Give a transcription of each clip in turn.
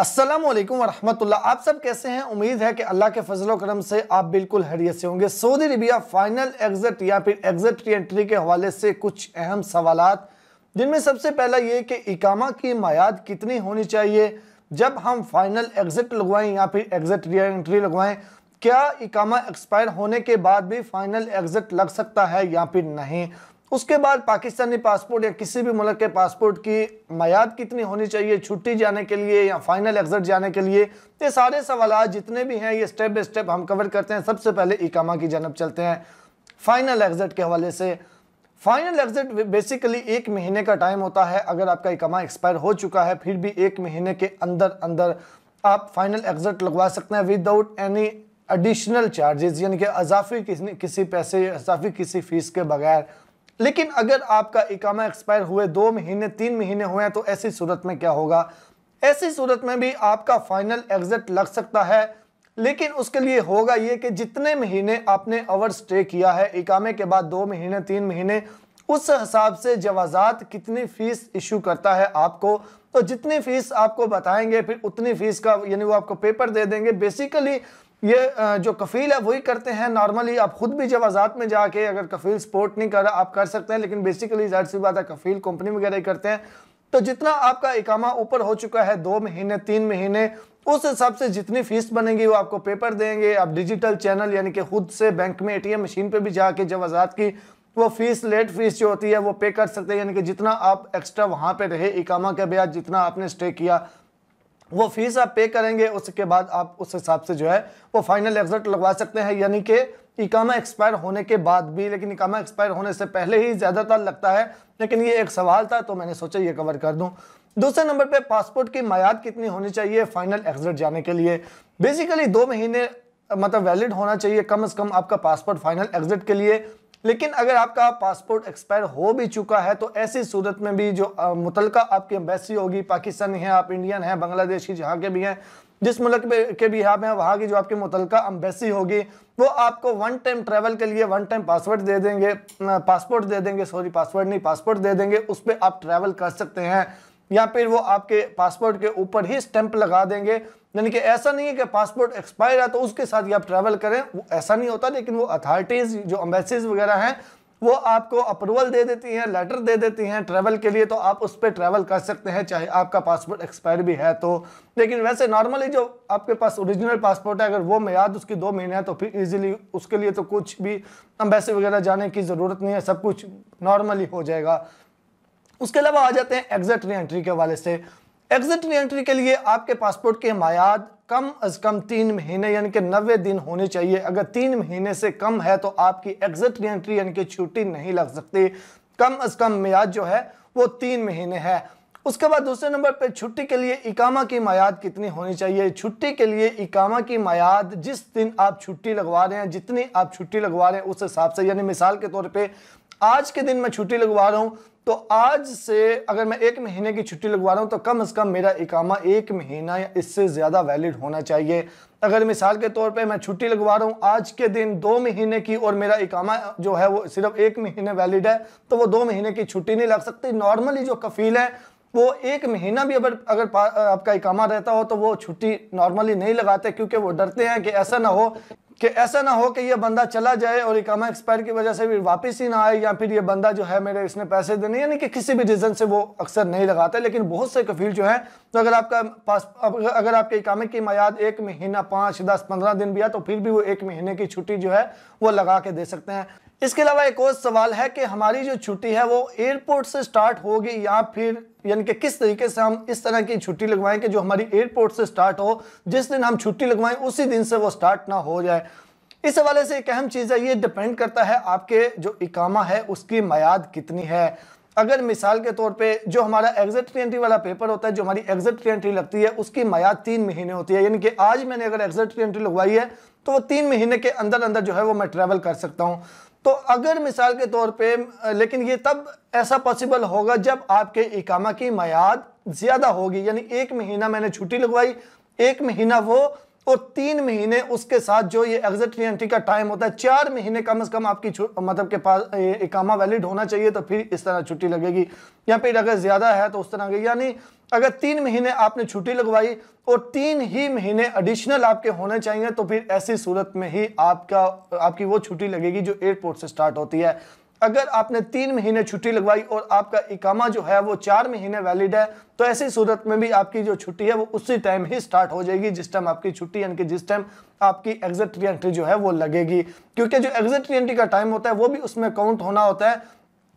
असलम वरहमतुल्ला आप सब कैसे हैं उम्मीद है कि अल्लाह के फजल करम से आप बिल्कुल हरियत से होंगे सऊदी अरबिया फाइनल एग्जिट या फिर एग्जिट री एंट्री के हवाले से कुछ अहम सवाल जिनमें सबसे पहला ये कि इकामा की मायाद कितनी होनी चाहिए जब हम फाइनल एग्जिट लगवाएं या फिर एग्जिट री एंट्री लगवाएं क्या इकामा एक्सपायर होने के बाद भी फाइनल एग्जिट लग सकता है या फिर नहीं उसके बाद पाकिस्तानी पासपोर्ट या किसी भी मुल्क के पासपोर्ट की मैयाद कितनी होनी चाहिए छुट्टी जाने के लिए या फाइनल एग्जिट जाने के लिए तो ये सारे सवाल जितने भी हैं ये स्टेप बाई स्टेप हम कवर करते हैं सबसे पहले इकामा की जानब चलते हैं फाइनल एग्जिट के हवाले से फाइनल एग्जिट बेसिकली एक महीने का टाइम होता है अगर आपका इकामा एक्सपायर हो चुका है फिर भी एक महीने के अंदर अंदर आप फाइनल एग्जिट लगवा सकते हैं विदाउट एनी एडिशनल चार्जेस यानी कि अजाफी किसी पैसे अजाफी किसी फीस के बगैर लेकिन अगर आपका इकामा एक्सपायर हुए दो महीने तीन महीने हुए हैं तो ऐसी सूरत में क्या होगा ऐसी सूरत में भी आपका फाइनल एग्जिट लग सकता है लेकिन उसके लिए होगा ये कि जितने महीने आपने आवर स्टे किया है इकामे के बाद दो महीने तीन महीने उस हिसाब से जवाजात कितनी फ़ीस इशू करता है आपको तो जितनी फ़ीस आपको बताएंगे फिर उतनी फ़ीस का यानी वो आपको पेपर दे देंगे बेसिकली ये जो कफ़ील है वही करते हैं नॉर्मली आप ख़ुद भी जब आज़ाद में जाके अगर कफ़ील सपोर्ट नहीं कर रहा आप कर सकते हैं लेकिन बेसिकली जाहिर सी बात है कफ़ील कंपनी वगैरह ही करते हैं तो जितना आपका इकामा ऊपर हो चुका है दो महीने तीन महीने उस हिसाब से जितनी फीस बनेगी वो आपको पेपर देंगे आप डिजिटल चैनल यानी कि खुद से बैंक में एम मशीन पर भी जाके जब आज़ाद की वो फीस लेट फीस जो होती है वो पे कर सकते हैं यानी कि जितना आप एक्स्ट्रा वहाँ पे रहे इकामा के ब्याज जितना आपने स्टे किया वो फीस आप पे करेंगे उसके बाद आप उस हिसाब से जो है वो फाइनल एग्जिट लगवा सकते हैं यानी कि इकामा एक्सपायर होने के बाद भी लेकिन इकामा एक्सपायर होने से पहले ही ज़्यादातर लगता है लेकिन ये एक सवाल था तो मैंने सोचा ये कवर कर दूँ दूसरे नंबर पे पासपोर्ट की मायाद कितनी होनी चाहिए फाइनल एग्जिट जाने के लिए बेसिकली दो महीने मतलब वैलिड होना चाहिए कम से कम आपका पासपोर्ट फाइनल एग्जिट के लिए लेकिन अगर आपका पासपोर्ट एक्सपायर हो भी चुका है तो ऐसी सूरत में भी जो मुतल आपकी एम्बेसी होगी पाकिस्तानी है आप इंडियन हैं बांग्लादेश की जहाँ के भी हैं जिस मुल्क के भी आप हैं वहाँ की जो आपकी मुतल अम्बेसी होगी वो आपको वन टाइम ट्रैवल के लिए वन टाइम पासवर्ड दे देंगे पासपोर्ट दे देंगे सॉरी पासवर्ड नहीं पासपोर्ट दे देंगे उस पर आप ट्रैवल कर सकते हैं या फिर वो आपके पासपोर्ट के ऊपर ही स्टैंप लगा देंगे यानी कि ऐसा नहीं है कि पासपोर्ट एक्सपायर है तो उसके साथ ही आप ट्रैवल करें वो ऐसा नहीं होता लेकिन वो अथॉरिटीज़ जो अम्बेसीज वगैरह हैं वो आपको अप्रूवल दे देती हैं लेटर दे देती हैं ट्रैवल के लिए तो आप उस पर ट्रैवल कर सकते हैं चाहे आपका पासपोर्ट एक्सपायर भी है तो लेकिन वैसे नॉर्मली जो आपके पास ओरिजिनल पासपोर्ट है अगर वो मैयाद उसकी दो महीने है तो फिर इजीली उसके लिए तो कुछ भी अम्बेसी वगैरह जाने की ज़रूरत नहीं है सब कुछ नॉर्मली हो जाएगा उसके अलावा आ जाते हैं एग्जिट एंट्री के हवाले से एग्जिट एंट्री के लिए आपके पासपोर्ट की हमायात कम अज कम तीन महीने यानी कि नबे दिन होने चाहिए अगर तीन महीने से कम है तो आपकी एग्जिट एंट्री यानी कि छुट्टी नहीं लग सकती कम अज कम म्याद जो है वो तीन महीने है उसके बाद दूसरे नंबर पर छुट्टी के लिए इकामा की मायाद कितनी होनी चाहिए छुट्टी के लिए इकामा की मायाद जिस दिन आप छुट्टी लगवा रहे हैं जितनी आप छुट्टी लगवा रहे हैं उस हिसाब से यानी मिसाल के तौर पे आज के दिन मैं छुट्टी लगवा रहा हूँ तो आज से अगर मैं एक महीने की छुट्टी लगवा रहा हूँ तो कम से कम मेरा इकामा एक महीना या इससे ज़्यादा वैलिड होना चाहिए अगर मिसाल के तौर पे मैं छुट्टी लगवा रहा हूँ आज के दिन दो महीने की और मेरा इकामा जो है वो सिर्फ एक महीने वैलिड है तो वो दो महीने की छुट्टी नहीं लग सकती नॉर्मली जो कफील है वो एक महीना भी अगर अगर आपका इकामा रहता हो तो वो छुट्टी नॉर्मली नहीं लगाते क्योंकि वो डरते हैं कि ऐसा ना हो कि ऐसा ना हो कि ये बंदा चला जाए और इकामा एक्सपायर की वजह से भी वापस ही ना आए या फिर ये बंदा जो है मेरे इसने पैसे देने यानी कि किसी भी रीज़न से वो अक्सर नहीं लगाते लेकिन बहुत से कफील जो है तो अगर आपका पास अगर आपके इकामे की मायाद एक महीना पाँच दस पंद्रह दिन भी है तो फिर भी वो एक महीने की छुट्टी जो है वो लगा के दे सकते हैं इसके अलावा एक और सवाल है कि हमारी जो छुट्टी है वो एयरपोर्ट से स्टार्ट होगी या फिर यानी कि किस तरीके से हम इस तरह की छुट्टी लगवाएं कि जो हमारी एयरपोर्ट से स्टार्ट हो जिस दिन हम छुट्टी लगवाएं उसी दिन से वो स्टार्ट ना हो जाए इस हवाले से एक अहम चीज़ है ये डिपेंड करता है आपके जो इकामा है उसकी मैयाद कितनी है अगर मिसाल के तौर पे जो हमारा एग्जिट एंट्री वाला पेपर होता है जो हमारी एग्जिट एंट्री लगती है उसकी मैयाद तीन महीने होती है यानी कि आज मैंने अगर एग्जिट एंट्री लगवाई है तो वो तीन महीने के अंदर अंदर जो है वो मैं ट्रैवल कर सकता हूँ तो अगर मिसाल के तौर पे लेकिन ये तब ऐसा पॉसिबल होगा जब आपके इकामा की मैाद ज़्यादा होगी यानी एक महीना मैंने छुट्टी लगवाई एक महीना वो और तीन महीने उसके साथ जो ये एग्जिट एंट्री का टाइम होता है चार महीने कम से कम आपकी मतलब के पास इकामा वैलिड होना चाहिए तो फिर इस तरह छुट्टी लगेगी या फिर अगर ज़्यादा है तो उस तरह की यानी अगर तीन महीने आपने छुट्टी लगवाई और तीन ही महीने एडिशनल आपके होने चाहिए तो फिर ऐसी सूरत में ही आपका आपकी वो छुट्टी लगेगी जो एयरपोर्ट से स्टार्ट होती है अगर आपने तीन महीने छुट्टी लगवाई और आपका इकामा जो है वो चार महीने वैलिड है तो ऐसी सूरत में भी आपकी जो छुट्टी है वो उसी टाइम ही स्टार्ट हो जाएगी जिस टाइम आपकी छुट्टी यानी कि जिस टाइम आपकी एग्जिट री एंट्री जो है वो लगेगी क्योंकि जो एग्जिट री एंट्री का टाइम होता है वो भी उसमें काउंट होना होता है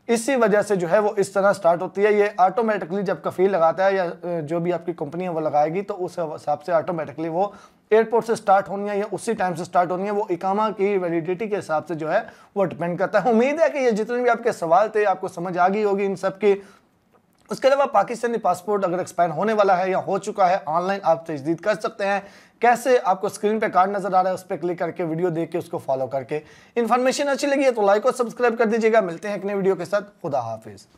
इसी वजह से जो है वो इस तरह स्टार्ट होती है ये ऑटोमेटिकली जब कफील लगाता है या जो भी आपकी कंपनी है वो लगाएगी तो उस हिसाब से ऑटोमेटिकली वो एयरपोर्ट से स्टार्ट होनी है या उसी टाइम से स्टार्ट होनी है वो इकामा की वैलिडिटी के हिसाब से जो है वो डिपेंड करता है उम्मीद है कि ये जितने भी आपके सवाल थे आपको समझ आ गई होगी इन सब की उसके अलावा पाकिस्तानी पासपोर्ट अगर एक्सपायर होने वाला है या हो चुका है ऑनलाइन आप तजदीद कर सकते हैं कैसे आपको स्क्रीन पे कार्ड नजर आ रहा है उस पर क्लिक करके वीडियो देख के उसको फॉलो करके इन्फॉर्मेशन अच्छी लगी है तो लाइक और सब्सक्राइब कर दीजिएगा मिलते हैं एक नए वीडियो के साथ खुदा हाफिज़